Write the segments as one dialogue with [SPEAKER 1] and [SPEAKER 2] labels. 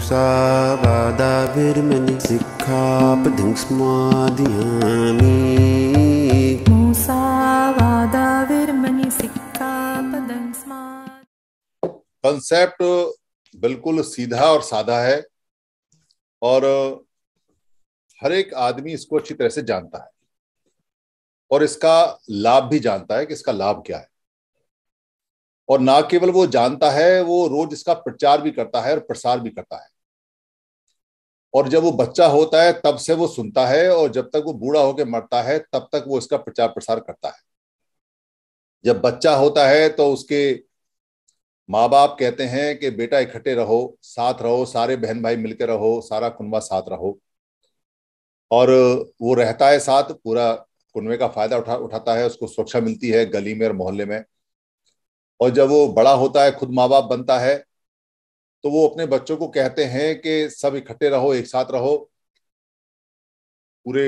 [SPEAKER 1] सा वादा
[SPEAKER 2] कंसेप्ट बिल्कुल सीधा और साधा है और हर एक आदमी इसको अच्छी तरह से जानता है और इसका लाभ भी जानता है कि इसका लाभ क्या है और ना केवल वो जानता है वो रोज इसका प्रचार भी करता है और प्रसार भी करता है और जब वो बच्चा होता है तब से वो सुनता है और जब तक वो बूढ़ा होकर मरता है तब तक वो इसका प्रचार प्रसार करता है जब बच्चा होता है तो उसके माँ बाप कहते हैं कि बेटा इकट्ठे रहो साथ रहो सारे बहन भाई मिलकर रहो सारा कुनवा साथ रहो और वो रहता है साथ पूरा कुनवे का फायदा उठा उठाता है उसको सुरक्षा मिलती है गली में और मोहल्ले में और जब वो बड़ा होता है खुद माँ बाप बनता है तो वो अपने बच्चों को कहते हैं कि सब इकट्ठे रहो एक साथ रहो पूरे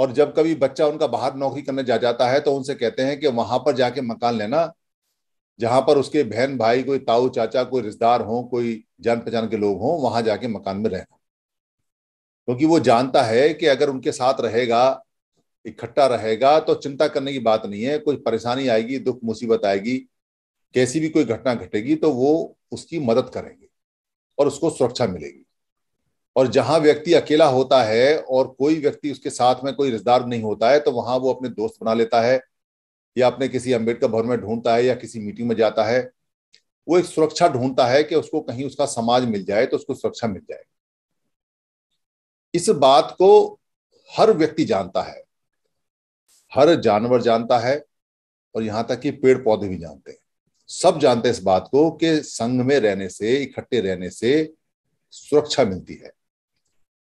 [SPEAKER 2] और जब कभी बच्चा उनका बाहर नौकरी करने जा जाता है तो उनसे कहते हैं कि वहां पर जाके मकान लेना जहां पर उसके बहन भाई कोई ताऊ चाचा कोई रिश्तेदार हो कोई जान पहचान के लोग हों वहां जाके मकान में रहना क्योंकि तो वो जानता है कि अगर उनके साथ रहेगा इकट्ठा रहेगा तो चिंता करने की बात नहीं है कोई परेशानी आएगी दुख मुसीबत आएगी कैसी भी कोई घटना घटेगी तो वो उसकी मदद करेंगे और उसको सुरक्षा मिलेगी और जहां व्यक्ति अकेला होता है और कोई व्यक्ति उसके साथ में कोई रिश्तेदार नहीं होता है तो वहां वो अपने दोस्त बना लेता है या अपने किसी अम्बेडकर भवन में ढूंढता है या किसी मीटिंग में जाता है वो एक सुरक्षा ढूंढता है कि उसको कहीं उसका समाज मिल जाए तो उसको सुरक्षा मिल जाए इस बात को हर व्यक्ति जानता है हर जानवर जानता है और यहां तक कि पेड़ पौधे भी जानते हैं सब जानते हैं इस बात को कि संघ में रहने से इकट्ठे रहने से सुरक्षा मिलती है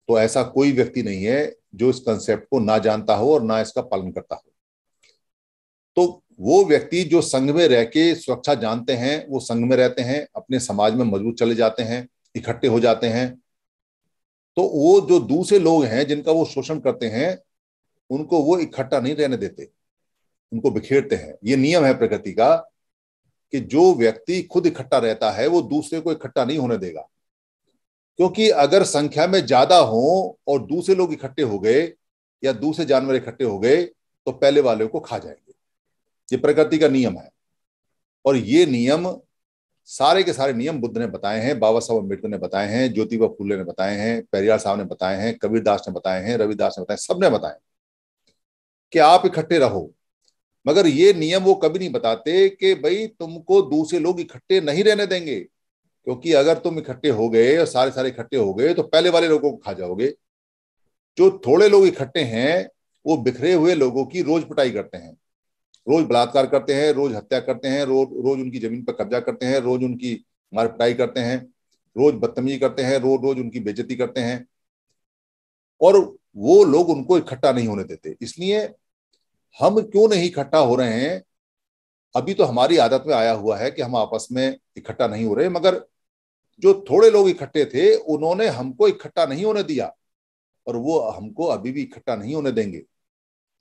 [SPEAKER 2] तो ऐसा कोई व्यक्ति नहीं है जो इस कंसेप्ट को ना जानता हो और ना इसका पालन करता हो तो वो व्यक्ति जो संघ में रह के सुरक्षा जानते हैं वो संघ में रहते हैं अपने समाज में मजबूत चले जाते हैं इकट्ठे हो जाते हैं तो वो जो दूसरे लोग हैं जिनका वो शोषण करते हैं उनको वो इकट्ठा नहीं रहने देते उनको बिखेरते हैं ये नियम है प्रकृति का कि जो व्यक्ति खुद इकट्ठा रहता है वो दूसरे को इकट्ठा नहीं होने देगा क्योंकि अगर संख्या में ज्यादा हो और दूसरे लोग इकट्ठे हो गए या दूसरे जानवर इकट्ठे हो गए तो पहले वाले को खा जाएंगे ये प्रकृति का नियम है और ये नियम सारे के सारे नियम बुद्ध ने बताए हैं बाबा साहब अम्बेडकर ने बताए हैं ज्योतिबा फूले ने बताए हैं पेरियार साहब ने बताए हैं कबीरदास ने बताए हैं रविदास ने बताए सबने बताए कि आप इकट्ठे रहो मगर ये नियम वो कभी नहीं बताते कि भाई तुमको दूसरे लोग इकट्ठे नहीं रहने देंगे क्योंकि अगर तुम इकट्ठे हो गए और सारे सारे इकट्ठे हो गए तो पहले वाले लोगों को खा जाओगे जो थोड़े लोग इकट्ठे हैं वो बिखरे हुए लोगों की रोज पिटाई करते हैं रोज बलात्कार करते हैं रोज हत्या करते हैं रोज रोज उनकी जमीन पर कब्जा करते हैं रोज उनकी मार पिटाई करते हैं रोज बदतमीजी करते हैं रोज रोज उनकी बेजती करते हैं और वो लोग उनको इकट्ठा नहीं होने देते इसलिए हम क्यों नहीं इकट्ठा हो रहे हैं अभी तो हमारी आदत में आया हुआ है कि हम आपस में इकट्ठा नहीं हो रहे मगर जो थोड़े लोग इकट्ठे थे उन्होंने हमको इकट्ठा नहीं होने दिया और वो हमको अभी भी इकट्ठा नहीं होने देंगे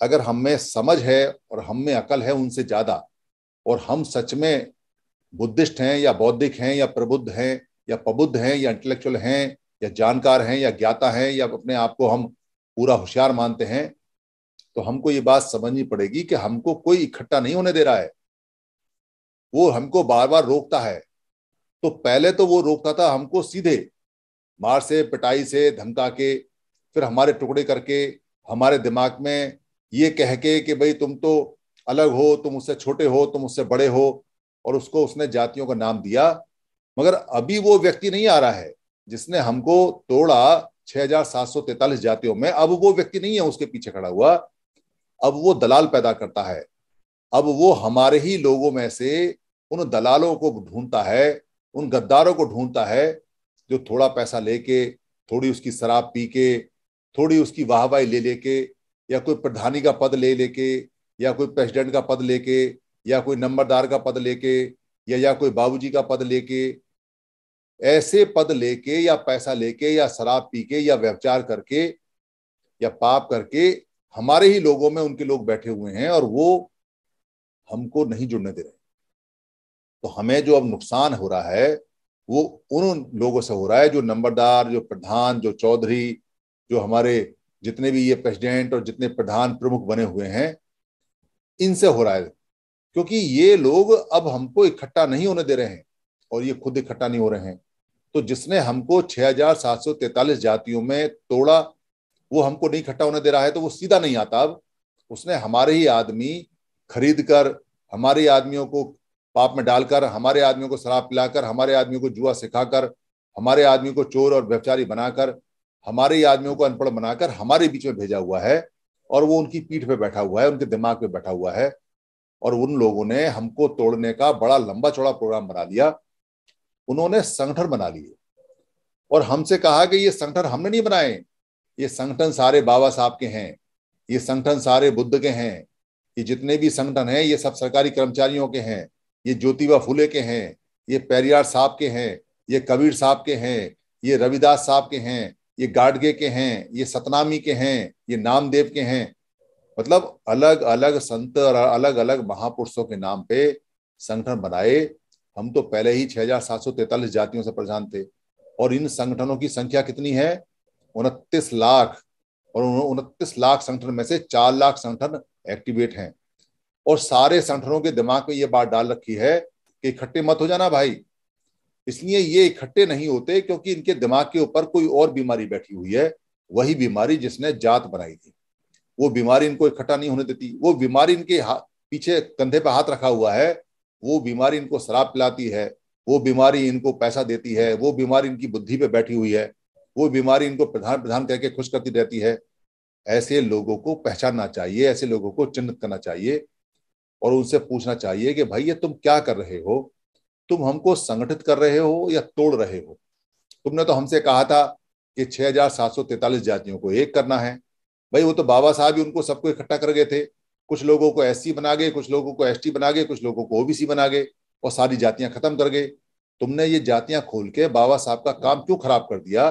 [SPEAKER 2] अगर हम में समझ है और हम में अकल है उनसे ज्यादा और हम सच में बुद्धिस्ट हैं या बौद्धिक हैं या प्रबुद्ध हैं या प्रबुद्ध हैं या इंटेलेक्चुअल हैं या जानकार हैं या ज्ञाता हैं या अपने आप को हम पूरा होशियार मानते हैं तो हमको ये बात समझनी पड़ेगी कि हमको कोई इकट्ठा नहीं होने दे रहा है वो हमको बार बार रोकता है तो पहले तो वो रोकता था हमको सीधे मार से पिटाई से धमका के फिर हमारे टुकड़े करके हमारे दिमाग में ये कह के कि भाई तुम तो अलग हो तुम उससे छोटे हो तुम उससे बड़े हो और उसको उसने जातियों का नाम दिया मगर अभी वो व्यक्ति नहीं आ रहा है जिसने हमको तोड़ा छह जातियों में अब वो व्यक्ति नहीं है उसके पीछे खड़ा हुआ अब वो दलाल पैदा करता है अब वो हमारे ही लोगों में से उन दलालों को ढूंढता है उन गद्दारों को ढूंढता है जो थोड़ा पैसा लेके थोड़ी उसकी शराब पी के थोड़ी उसकी वाहवाही ले लेके या कोई प्रधानी का पद ले लेके या कोई प्रेसिडेंट का पद लेके या कोई नंबरदार का पद लेके या या कोई बाबूजी का पद लेके ऐसे पद लेके या पैसा लेके या शराब पी के या व्यवचार करके या पाप करके हमारे ही लोगों में उनके लोग बैठे हुए हैं और वो हमको नहीं जुड़ने दे रहे तो हमें जो अब नुकसान हो रहा है वो उन लोगों से हो रहा है जो नंबरदार जो प्रधान जो चौधरी जो हमारे जितने भी ये प्रेसिडेंट और जितने प्रधान प्रमुख बने हुए हैं इनसे हो रहा है क्योंकि ये लोग अब हमको इकट्ठा नहीं होने दे रहे हैं और ये खुद इकट्ठा नहीं हो रहे हैं तो जिसने हमको छह जातियों में तोड़ा वो हमको नहीं इकट्ठा होने दे रहा है तो वो सीधा नहीं आता अब उसने हमारे ही आदमी खरीद कर हमारे आदमियों को पाप में डालकर हमारे आदमियों को शराब पिलाकर हमारे आदमियों को जुआ सिखाकर हमारे आदमी को चोर और व्यवचारी बनाकर हमारे ही आदमियों को अनपढ़ बनाकर हमारे बीच में भेजा हुआ है और वो उनकी पीठ पे बैठा हुआ है उनके दिमाग पे बैठा हुआ है और उन लोगों ने हमको तोड़ने का बड़ा लंबा चौड़ा प्रोग्राम बना लिया उन्होंने संगठन बना लिए और हमसे कहा कि ये संगठन हमने नहीं बनाए ये संगठन सारे बाबा साहब के हैं ये संगठन सारे बुद्ध के हैं ये जितने भी संगठन हैं ये सब सरकारी कर्मचारियों के हैं ये ज्योतिबा फुले के हैं ये पेरियार साहब के हैं ये कबीर साहब के हैं ये रविदास साहब के हैं ये गाडगे के हैं ये सतनामी के हैं ये नामदेव के हैं मतलब अलग अलग संत और अलग अलग महापुरुषों के नाम पे संगठन बनाए हम तो पहले ही छह हजार सात सौ तैतालीस जातियों से परेशान थे और इन संगठनों की संख्या कितनी है उनतीस लाख और उनतीस लाख संगठन में से चार लाख संगठन एक्टिवेट हैं और सारे संगठनों के दिमाग में ये बात डाल रखी है कि इकट्ठे मत हो जाना भाई इसलिए ये इकट्ठे नहीं होते क्योंकि इनके दिमाग के ऊपर कोई और बीमारी बैठी हुई है वही बीमारी जिसने जात बनाई थी वो बीमारी इनको इकट्ठा नहीं होने देती वो बीमारी इनके पीछे कंधे पर हाथ रखा हुआ है वो बीमारी इनको शराब पिलाती है वो बीमारी इनको पैसा देती है वो बीमारी इनकी बुद्धि पे बैठी हुई है वो बीमारी इनको प्रधान प्रधान करके खुश करती रहती है ऐसे लोगों को पहचानना चाहिए ऐसे लोगों को चिन्हित करना चाहिए और उनसे पूछना चाहिए कि भाई ये तुम क्या कर रहे हो तुम हमको संगठित कर रहे हो या तोड़ रहे हो तुमने तो हमसे कहा था कि छह हजार सात सौ तैतालीस जातियों को एक करना है भाई वो तो बाबा साहब ही उनको सबको इकट्ठा कर गए थे कुछ लोगों को एस बना गए कुछ लोगों को एस बना गए कुछ लोगों को ओबीसी बना गए और सारी जातियां खत्म कर गए तुमने ये जातियां खोल के बाबा साहब का काम क्यों खराब कर दिया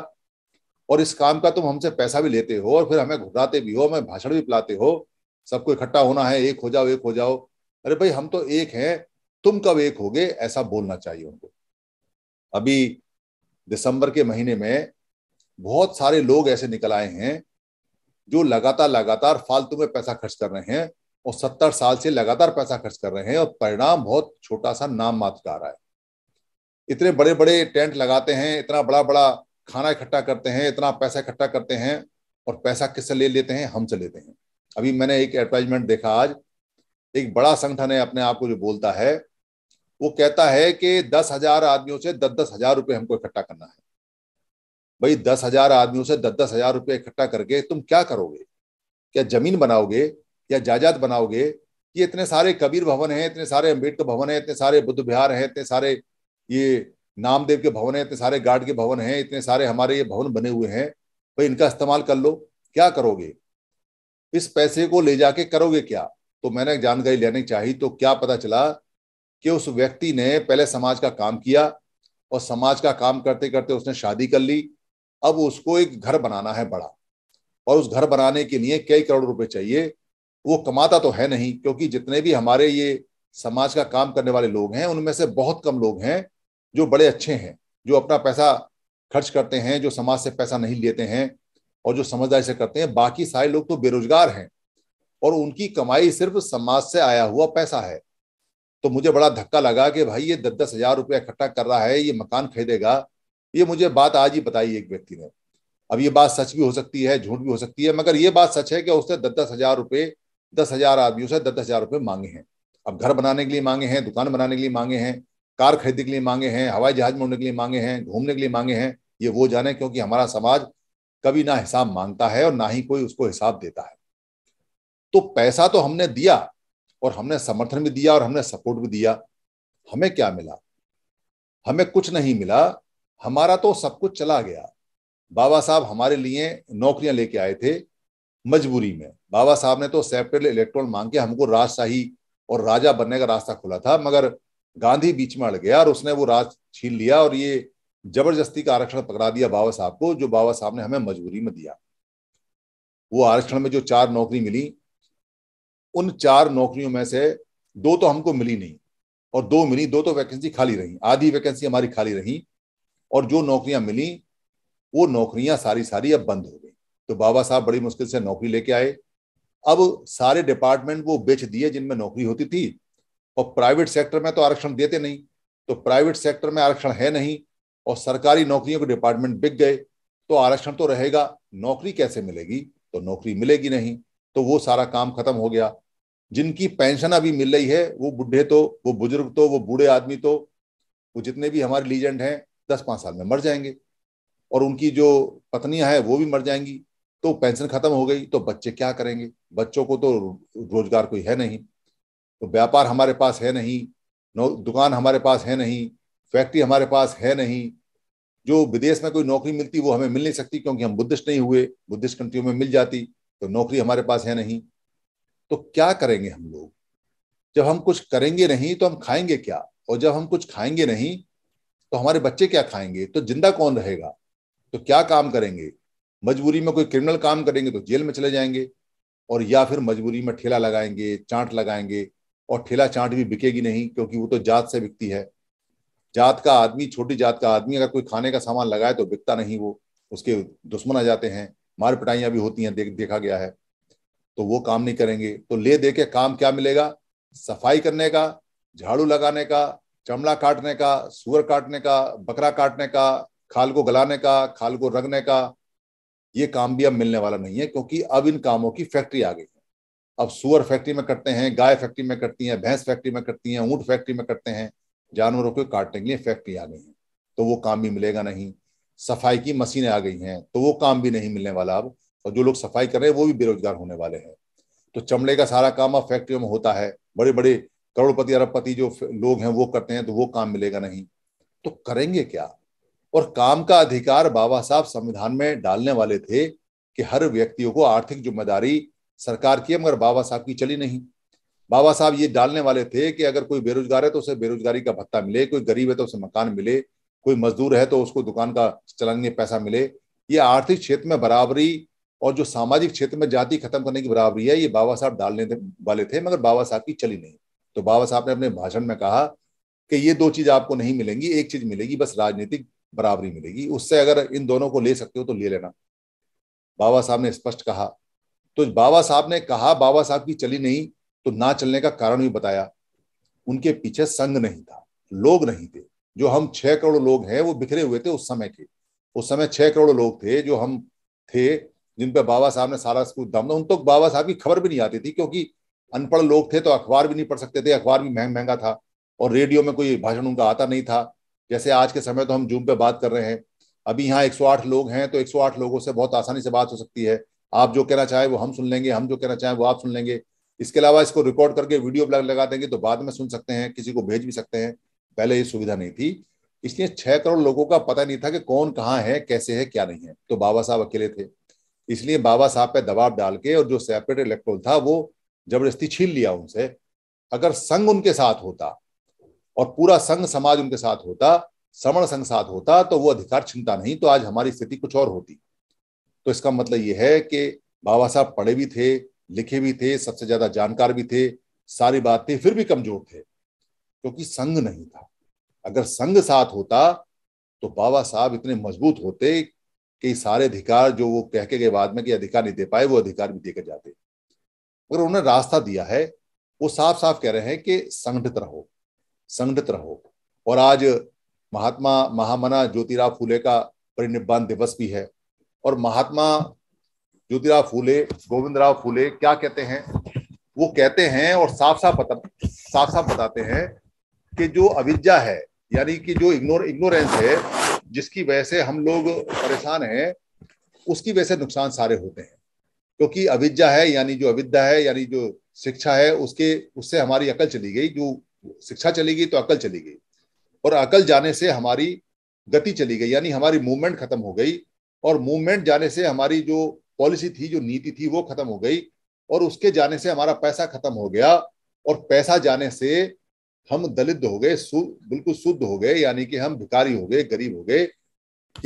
[SPEAKER 2] और इस काम का तुम हमसे पैसा भी लेते हो और फिर हमें घुटाते भी हो हमें भाषण भी पिलाते हो सबको इकट्ठा होना है एक हो जाओ एक हो जाओ अरे भाई हम तो एक हैं तुम कब एक होगे ऐसा बोलना चाहिए उनको अभी दिसंबर के महीने में बहुत सारे लोग ऐसे निकल आए हैं जो लगातार लगातार फालतू में पैसा खर्च कर रहे हैं और सत्तर साल से लगातार पैसा खर्च कर रहे हैं और परिणाम बहुत छोटा सा नाम मात्र आ रहा है इतने बड़े बड़े टेंट लगाते हैं इतना बड़ा बड़ा खाना इकट्ठा करते हैं इतना पैसा इकट्ठा करते हैं और पैसा किससे ले लेते हैं हमसे लेते हैं अभी मैंने एक एडवर्टाइजमेंट देखा आज एक बड़ा संगठन है अपने आप को जो बोलता है वो कहता है कि दस हजार आदमियों से दस दस हजार रुपये हमको इकट्ठा करना है भाई दस हजार आदमियों से दस दस हजार रुपये इकट्ठा करके तुम क्या करोगे क्या जमीन बनाओगे या जायदाद बनाओगे ये इतने सारे कबीर भवन हैं इतने सारे अम्बेडकर भवन हैं इतने सारे बुद्ध विहार हैं इतने सारे ये नामदेव के भवन है इतने सारे गार्ड के भवन हैं इतने सारे हमारे ये भवन बने हुए हैं भाई इनका इस्तेमाल कर लो क्या करोगे इस पैसे को ले जाके करोगे क्या तो मैंने जानकारी लेनी चाहिए तो क्या पता चला कि उस व्यक्ति ने पहले समाज का काम किया और समाज का काम करते करते उसने शादी कर ली अब उसको एक घर बनाना है बड़ा और उस घर बनाने के लिए कई करोड़ रुपए चाहिए वो कमाता तो है नहीं क्योंकि जितने भी हमारे ये समाज का काम करने वाले लोग हैं उनमें से बहुत कम लोग हैं जो बड़े अच्छे हैं जो अपना पैसा खर्च करते हैं जो समाज से पैसा नहीं लेते हैं और जो समझदारी से करते हैं बाकी सारे लोग तो बेरोजगार हैं और उनकी कमाई सिर्फ समाज से आया हुआ पैसा है तो मुझे बड़ा धक्का लगा कि भाई ये दस दस हजार रुपया इकट्ठा कर रहा है ये मकान खरीदेगा ये मुझे बात आज ही बताई एक व्यक्ति ने अब ये बात सच भी हो सकती है झूठ भी हो सकती है मगर ये बात सच है कि उसने दस दस हजार रुपये दस हजार आदमियों से दस दस हजार रुपये मांगे हैं अब घर बनाने के लिए मांगे हैं दुकान बनाने के लिए मांगे हैं कार खरीदने के लिए मांगे हैं हवाई जहाज में उड़ने के लिए मांगे हैं घूमने के लिए मांगे हैं ये वो जाने क्योंकि हमारा समाज कभी ना हिसाब मांगता है और ना ही कोई उसको हिसाब देता है तो पैसा तो हमने दिया और हमने समर्थन भी दिया और हमने सपोर्ट भी दिया हमें क्या मिला हमें कुछ नहीं मिला हमारा तो सब कुछ चला गया बाबा साहब हमारे लिए नौकरियां लेके आए थे मजबूरी में बाबा साहब ने तो सेपरेट इलेक्ट्रॉन मांग के हमको राजशाही और राजा बनने का रास्ता खुला था मगर गांधी बीच में अड़ गया और उसने वो राज छीन लिया और ये जबरदस्ती का आरक्षण पकड़ा दिया बाबा साहब को जो बाबा साहब ने हमें मजबूरी में दिया वो आरक्षण में जो चार नौकरी मिली उन चार नौकरियों में से दो तो हमको मिली नहीं और दो मिली दो तो वैकेंसी खाली रही आधी वैकेंसी हमारी खाली रही और जो नौकरियां मिली वो नौकरियां सारी सारी अब बंद हो गई तो बाबा साहब बड़ी मुश्किल से नौकरी लेके आए अब सारे डिपार्टमेंट वो बेच दिए जिनमें नौकरी होती थी और प्राइवेट सेक्टर में तो आरक्षण देते नहीं तो प्राइवेट सेक्टर में आरक्षण है नहीं और सरकारी नौकरियों के डिपार्टमेंट बिक गए तो आरक्षण तो रहेगा नौकरी कैसे मिलेगी तो नौकरी मिलेगी नहीं तो वो सारा काम खत्म हो गया जिनकी पेंशन अभी मिल रही है वो बुढ़े तो वो बुजुर्ग तो वो बूढ़े आदमी तो वो जितने भी हमारे लीजेंड हैं दस पाँच साल में मर जाएंगे और उनकी जो पत्नियां हैं वो भी मर जाएंगी तो पेंशन खत्म हो गई तो बच्चे क्या करेंगे बच्चों को तो रोजगार कोई है नहीं तो व्यापार हमारे पास है नहीं नौ दुकान हमारे पास है नहीं फैक्ट्री हमारे पास है नहीं जो विदेश में कोई नौकरी मिलती वो हमें मिल नहीं सकती क्योंकि हम बुद्धिस्ट नहीं हुए बुद्धिस्ट कंट्रियों में मिल जाती तो नौकरी हमारे पास है नहीं तो क्या करेंगे हम लोग जब हम कुछ करेंगे नहीं तो हम खाएंगे क्या और जब हम कुछ खाएंगे नहीं तो हमारे बच्चे क्या खाएंगे तो जिंदा कौन रहेगा तो क्या काम करेंगे मजबूरी में कोई क्रिमिनल काम करेंगे तो जेल में चले जाएंगे और या फिर मजबूरी में ठेला लगाएंगे चाट लगाएंगे और ठेला चाट भी बिकेगी नहीं क्योंकि वो तो जात से बिकती है जात का आदमी छोटी जात का आदमी अगर कोई खाने का सामान लगाए तो बिकता नहीं वो उसके दुश्मन आ जाते हैं मार पिटाइयां भी होती हैं देख देखा गया है तो वो काम नहीं करेंगे तो ले दे के काम क्या मिलेगा सफाई करने का झाड़ू लगाने का चमड़ा काटने का सुअर काटने का बकरा काटने का खाल को गलाने का खाल को रगने का ये काम भी अब मिलने वाला नहीं है क्योंकि अब इन कामों की फैक्ट्री आ गई है अब सुअर फैक्ट्री में करते हैं गाय फैक्ट्री में करती हैं भैंस फैक्ट्री में करती हैं ऊंट फैक्ट्री में करते हैं जानवरों को काटने के लिए फैक्ट्री आ गई है तो वो काम भी मिलेगा नहीं सफाई की मशीनें आ गई हैं तो वो काम भी नहीं मिलने वाला अब और जो लोग सफाई कर रहे हैं वो भी बेरोजगार होने वाले हैं तो चमड़े का सारा काम अब फैक्ट्रियों में होता है बड़े बड़े करोड़पति अरबपति जो लोग हैं वो करते हैं तो वो काम मिलेगा नहीं तो करेंगे क्या और काम का अधिकार बाबा साहब संविधान में डालने वाले थे कि हर व्यक्तियों को आर्थिक जिम्मेदारी सरकार की मगर बाबा साहब की चली नहीं बाबा साहब ये डालने वाले थे कि अगर कोई बेरोजगार है तो उसे बेरोजगारी का भत्ता मिले कोई गरीब है तो उसे मकान मिले कोई मजदूर है तो उसको दुकान का चलाने पैसा मिले ये आर्थिक क्षेत्र में बराबरी और जो सामाजिक क्षेत्र में जाति खत्म करने की बराबरी है ये बाबा साहब डालने वाले थे मगर बाबा साहब की चली नहीं तो बाबा साहब ने अपने भाषण में कहा कि ये दो चीज आपको नहीं मिलेंगी एक चीज मिलेगी बस राजनीतिक बराबरी मिलेगी उससे अगर इन दोनों को ले सकते हो तो ले लेना बाबा साहब ने स्पष्ट कहा तो बाबा साहब ने कहा बाबा साहब की चली नहीं तो ना चलने का कारण भी बताया उनके पीछे संघ नहीं था लोग नहीं थे जो हम छह करोड़ लोग हैं वो बिखरे हुए थे उस समय के उस समय छह करोड़ लोग थे जो हम थे जिन पे बाबा साहब ने सारा कुछ दम उन तो बाबा साहब की खबर भी नहीं आती थी क्योंकि अनपढ़ लोग थे तो अखबार भी नहीं पढ़ सकते थे अखबार भी महंग महंगा था और रेडियो में कोई भाषण उनका आता नहीं था जैसे आज के समय तो हम जूम पे बात कर रहे हैं अभी यहाँ 108 लोग हैं तो 108 लोगों से बहुत आसानी से बात हो सकती है आप जो कहना चाहे वो हम सुन लेंगे हम जो कहना चाहे वो आप सुन लेंगे इसके अलावा इसको रिकॉर्ड करके वीडियो ब्लॉग लगा देंगे तो बाद में सुन सकते हैं किसी को भेज भी सकते हैं पहले ये सुविधा नहीं थी इसलिए छह करोड़ लोगों का पता नहीं था कि कौन कहाँ है कैसे है क्या नहीं है तो बाबा साहब अकेले थे इसलिए बाबा साहब पे दबाव डाल के और जो सेपरेट इलेक्ट्रोल था वो जबरदस्ती छीन लिया उनसे अगर संघ उनके साथ होता और पूरा संघ समाज उनके साथ होता समण संघ साथ होता तो वो अधिकार छीनता नहीं तो आज हमारी स्थिति कुछ और होती तो इसका मतलब यह है कि बाबा साहब पढ़े भी थे लिखे भी थे सबसे ज्यादा जानकार भी थे सारी बातें फिर भी कमजोर थे क्योंकि संघ नहीं था अगर संघ साथ होता तो बाबा साहब इतने मजबूत होते कि सारे अधिकार जो वो कह के गए बाद में कि अधिकार नहीं दे पाए वो अधिकार भी देकर जाते अगर उन्होंने रास्ता दिया है वो साफ साफ कह रहे हैं कि संगठित रहो संगठित रहो और आज महात्मा महामना ज्योतिराव फूले का परिनिर्वाण दिवस भी है और महात्मा ज्योतिराव फूले गोविंदराव फूले क्या कहते हैं वो कहते हैं और साफ साफ बता साफ साफ बताते हैं कि जो अविद्या है यानी कि जो इग्नोर इग्नोरेंस है जिसकी वजह से हम लोग परेशान हैं उसकी वजह से नुकसान सारे होते हैं क्योंकि तो अविद्या है यानी जो अविद्या है यानी जो शिक्षा है उसके उससे हमारी अकल चली गई जो शिक्षा चली गई तो अकल चली गई और अकल जाने से हमारी गति चली गई यानी हमारी मूवमेंट खत्म हो गई और मूवमेंट जाने से हमारी जो पॉलिसी थी जो नीति थी वो खत्म हो गई और उसके जाने से हमारा पैसा खत्म हो गया और पैसा जाने से हम दलित हो गए बिल्कुल शुद्ध हो गए यानी कि हम भिकारी हो गए गरीब हो गए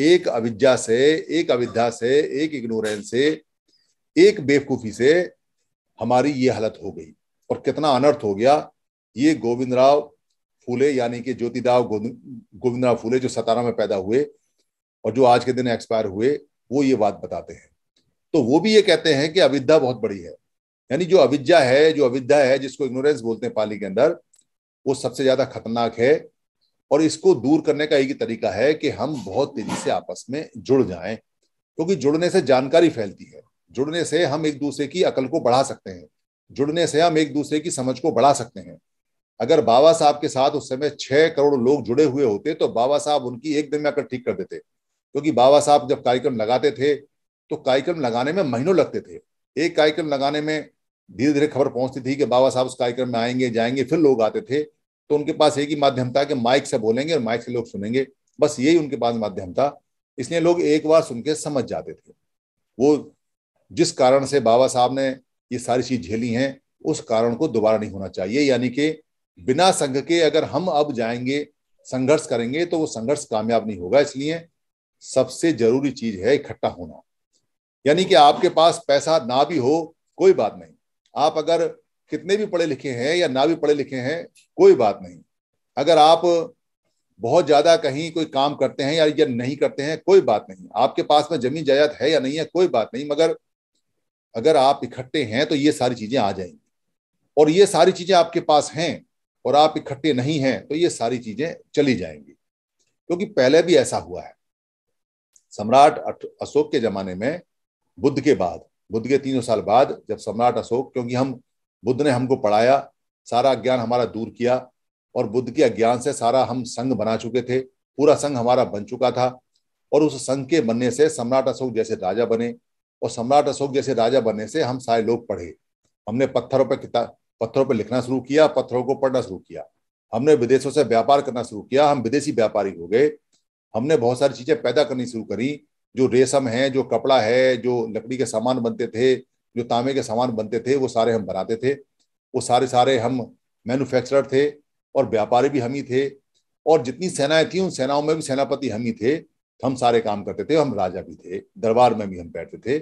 [SPEAKER 2] एक अविद्या से एक अविद्या से एक इग्नोरेंस से एक बेवकूफी से हमारी ये हालत हो गई और कितना अनर्थ हो गया ये गोविंद राव फूले यानी कि ज्योतिराव गोविंद राव फूले जो सतारा में पैदा हुए और जो आज के दिन एक्सपायर हुए वो ये बात बताते हैं तो वो भी ये कहते हैं कि अविद्या बहुत बड़ी है यानी जो अविद्या है जो अविद्या है जिसको इग्नोरेंस बोलते हैं पाली के अंदर वो सबसे ज्यादा खतरनाक है और इसको दूर करने का एक ही तरीका है कि हम बहुत तेजी से आपस में जुड़ जाएं क्योंकि तो जुड़ने से जानकारी फैलती है जुड़ने से हम एक दूसरे की अकल को बढ़ा सकते हैं जुड़ने से हम एक दूसरे की समझ को बढ़ा सकते हैं अगर बाबा साहब के साथ उस समय छह करोड़ लोग जुड़े हुए होते तो बाबा साहब उनकी एक दिन में अकल ठीक कर देते क्योंकि बाबा साहब जब कार्यक्रम लगाते थे तो कार्यक्रम लगाने में महीनों लगते थे एक कार्यक्रम लगाने में धीरे धीरे खबर पहुंचती थी कि बाबा साहब उस कार्यक्रम में आएंगे जाएंगे फिर लोग आते थे तो उनके पास एक ही माध्यम था कि माइक से बोलेंगे और माइक से लोग सुनेंगे बस यही उनके पास माध्यम था इसलिए लोग एक बार सुन के समझ जाते थे वो जिस कारण से बाबा साहब ने ये सारी चीज झेली है उस कारण को दोबारा नहीं होना चाहिए यानी कि बिना संघ के अगर हम अब जाएंगे संघर्ष करेंगे तो वो संघर्ष कामयाब नहीं होगा इसलिए सबसे जरूरी चीज है इकट्ठा होना यानी कि आपके पास पैसा ना भी हो कोई बात नहीं आप अगर कितने भी पढ़े लिखे हैं या ना भी पढ़े लिखे हैं कोई बात नहीं अगर आप बहुत ज्यादा कहीं कोई काम करते हैं या ये नहीं करते हैं कोई बात नहीं आपके पास में जमीन जायदाद है या नहीं है कोई बात नहीं मगर अगर आप इकट्ठे हैं तो ये सारी चीजें आ जाएंगी और ये सारी चीजें आपके पास हैं और आप इकट्ठे नहीं हैं तो ये सारी चीजें चली जाएंगी क्योंकि पहले भी ऐसा हुआ है सम्राट अशोक के जमाने में बुद्ध के बाद बुद्ध के तीनों साल बाद जब सम्राट अशोक क्योंकि हम बुद्ध ने हमको पढ़ाया सारा ज्ञान हमारा दूर किया और बुद्ध के अज्ञान से सारा हम संघ बना चुके थे पूरा संघ हमारा बन चुका था और उस संघ के बनने से सम्राट अशोक जैसे राजा बने और सम्राट अशोक जैसे राजा बनने से हम सारे लोग पढ़े हमने पत्थरों पर किताब पत्थरों पर लिखना शुरू किया पत्थरों को पढ़ना शुरू किया हमने विदेशों से व्यापार करना शुरू किया हम विदेशी व्यापारी हो गए हमने बहुत सारी चीजें पैदा करनी शुरू करी जो रेशम है जो कपड़ा है जो लकड़ी के सामान बनते थे जो तांबे के सामान बनते थे वो सारे हम बनाते थे वो सारे सारे हम मैन्युफैक्चरर थे और व्यापारी भी हम ही थे और जितनी सेनाएं थी उन सेनाओं में भी सेनापति हम ही थे हम सारे काम करते थे हम राजा भी थे दरबार में भी हम बैठते थे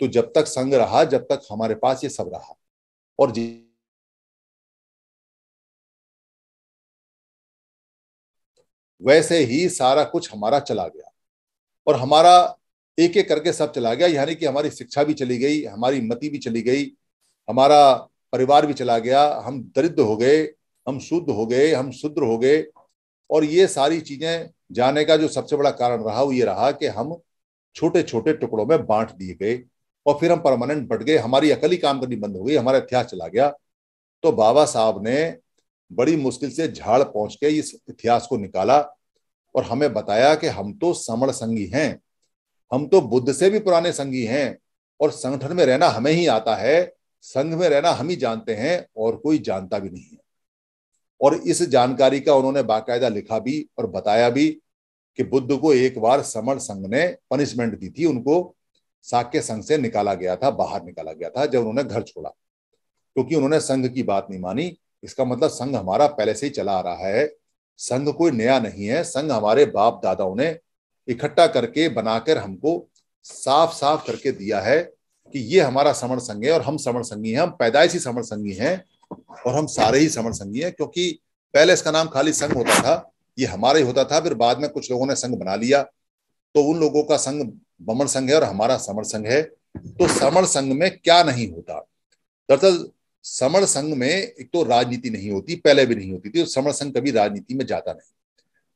[SPEAKER 2] तो जब तक संग रहा जब तक हमारे पास ये सब रहा और वैसे ही सारा कुछ हमारा चला गया और हमारा एक एक करके सब चला गया यानी कि हमारी शिक्षा भी चली गई हमारी मति भी चली गई हमारा परिवार भी चला गया हम दरिद्र हो गए हम शुद्ध हो गए हम शुद्र हो गए और ये सारी चीजें जाने का जो सबसे बड़ा कारण रहा वो ये रहा कि हम छोटे छोटे टुकड़ों में बांट दिए गए और फिर हम परमानेंट बट गए हमारी अकली काम करनी बंद हो गई हमारा इतिहास चला गया तो बाबा साहब ने बड़ी मुश्किल से झाड़ पहुंच के इस इतिहास को निकाला और हमें बताया कि हम तो समण संगी हैं हम तो बुद्ध से भी पुराने संगी हैं और संगठन में रहना हमें ही आता है संघ में रहना हम ही जानते हैं और कोई जानता भी नहीं है और इस जानकारी का उन्होंने बाकायदा लिखा भी और बताया भी कि बुद्ध को एक बार समण संघ ने पनिशमेंट दी थी उनको साक्य संघ से निकाला गया था बाहर निकाला गया था जब उन्होंने घर छोड़ा क्योंकि उन्होंने संघ की बात नहीं मानी इसका मतलब संघ हमारा पहले से ही चला आ रहा है संघ कोई नया नहीं है संघ हमारे बाप दादाओं ने इकट्ठा करके बनाकर हमको साफ साफ करके दिया है कि ये हमारा समण संघ है और हम समण संघी हैं हम पैदाइशी समण संघी हैं और हम सारे ही समण संघी हैं क्योंकि पहले इसका नाम खाली संघ होता था ये हमारा ही होता था फिर बाद में कुछ लोगों ने संघ बना लिया तो उन लोगों का संघ बमण संघ है और हमारा समर संघ है तो समर संघ में क्या नहीं होता दरअसल समण संघ में एक तो राजनीति नहीं होती पहले भी नहीं होती थी समण संघ कभी राजनीति में जाता नहीं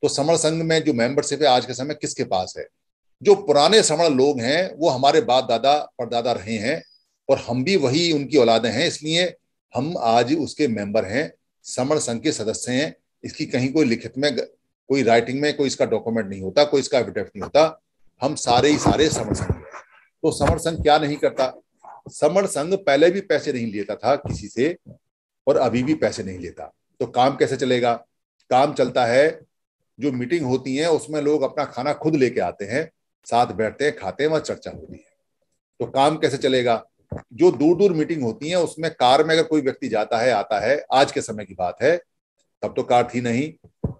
[SPEAKER 2] तो समण संघ में जो मेंबरशिप है आज के समय किसके पास है जो पुराने समण लोग हैं वो हमारे बाप दादा परदादा रहे हैं और हम भी वही उनकी औलादे हैं इसलिए हम आज उसके मेंबर हैं समण संघ के सदस्य हैं इसकी कहीं कोई लिखित में कोई राइटिंग में कोई इसका डॉक्यूमेंट नहीं होता कोई इसका एफिडेविट नहीं होता हम सारे ही सारे समर संघ तो समर संघ क्या नहीं करता समर संघ पहले भी पैसे नहीं लेता था किसी से और अभी भी पैसे नहीं लेता तो काम कैसे चलेगा काम चलता है जो मीटिंग होती है उसमें लोग अपना खाना खुद लेके आते हैं साथ बैठते हैं खाते हैं वहां चर्चा होती है तो काम कैसे चलेगा जो दूर दूर मीटिंग होती है उसमें कार में अगर कोई व्यक्ति जाता है आता है आज के समय की बात है तब तो कार थी नहीं